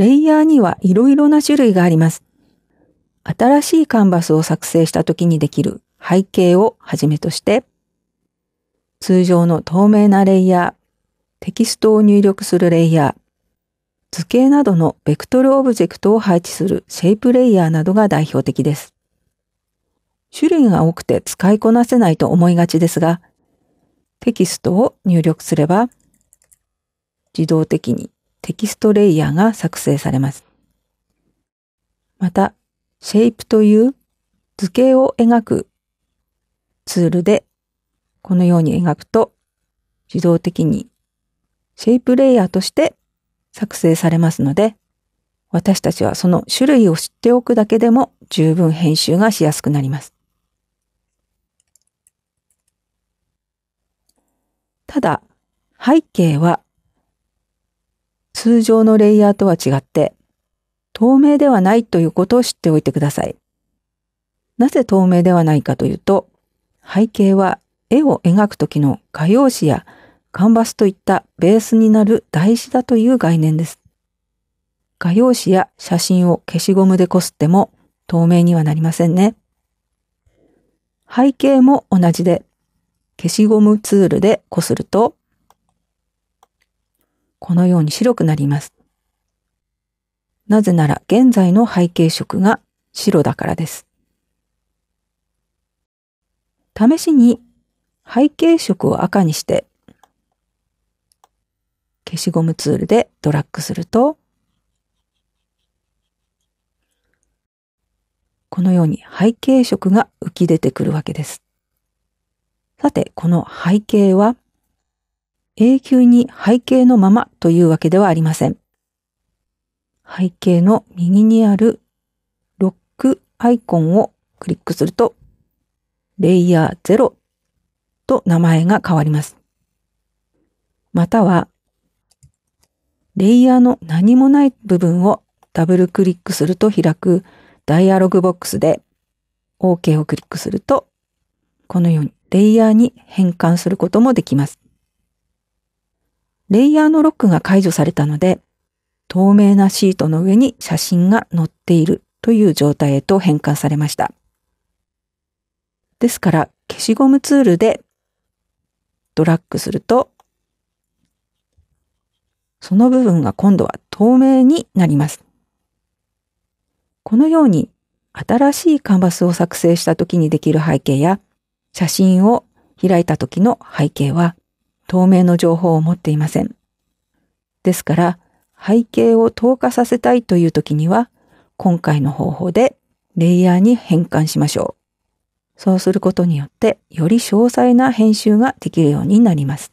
レイヤーには色々な種類があります。新しいカンバスを作成した時にできる背景をはじめとして、通常の透明なレイヤー、テキストを入力するレイヤー、図形などのベクトルオブジェクトを配置するシェイプレイヤーなどが代表的です。種類が多くて使いこなせないと思いがちですが、テキストを入力すれば、自動的にテキストレイヤーが作成されます。また、シェイプという図形を描くツールで、このように描くと自動的にシェイプレイヤーとして作成されますので、私たちはその種類を知っておくだけでも十分編集がしやすくなります。ただ、背景は通常のレイヤーとは違って、透明ではないということを知っておいてください。なぜ透明ではないかというと、背景は絵を描くときの画用紙やカンバスといったベースになる台紙だという概念です。画用紙や写真を消しゴムでこすっても透明にはなりませんね。背景も同じで、消しゴムツールでこするとこのように白くなります。なぜなら現在の背景色が白だからです。試しに背景色を赤にして消しゴムツールでドラッグするとこのように背景色が浮き出てくるわけです。さて、この背景は永久に背景のままというわけではありません。背景の右にあるロックアイコンをクリックすると、レイヤー0と名前が変わります。または、レイヤーの何もない部分をダブルクリックすると開くダイアログボックスで OK をクリックすると、このようにレイヤーに変換することもできます。レイヤーのロックが解除されたので、透明なシートの上に写真が載っているという状態へと変換されました。ですから、消しゴムツールでドラッグすると、その部分が今度は透明になります。このように、新しいカンバスを作成した時にできる背景や、写真を開いた時の背景は、透明の情報を持っていません。ですから、背景を透過させたいという時には、今回の方法でレイヤーに変換しましょう。そうすることによって、より詳細な編集ができるようになります。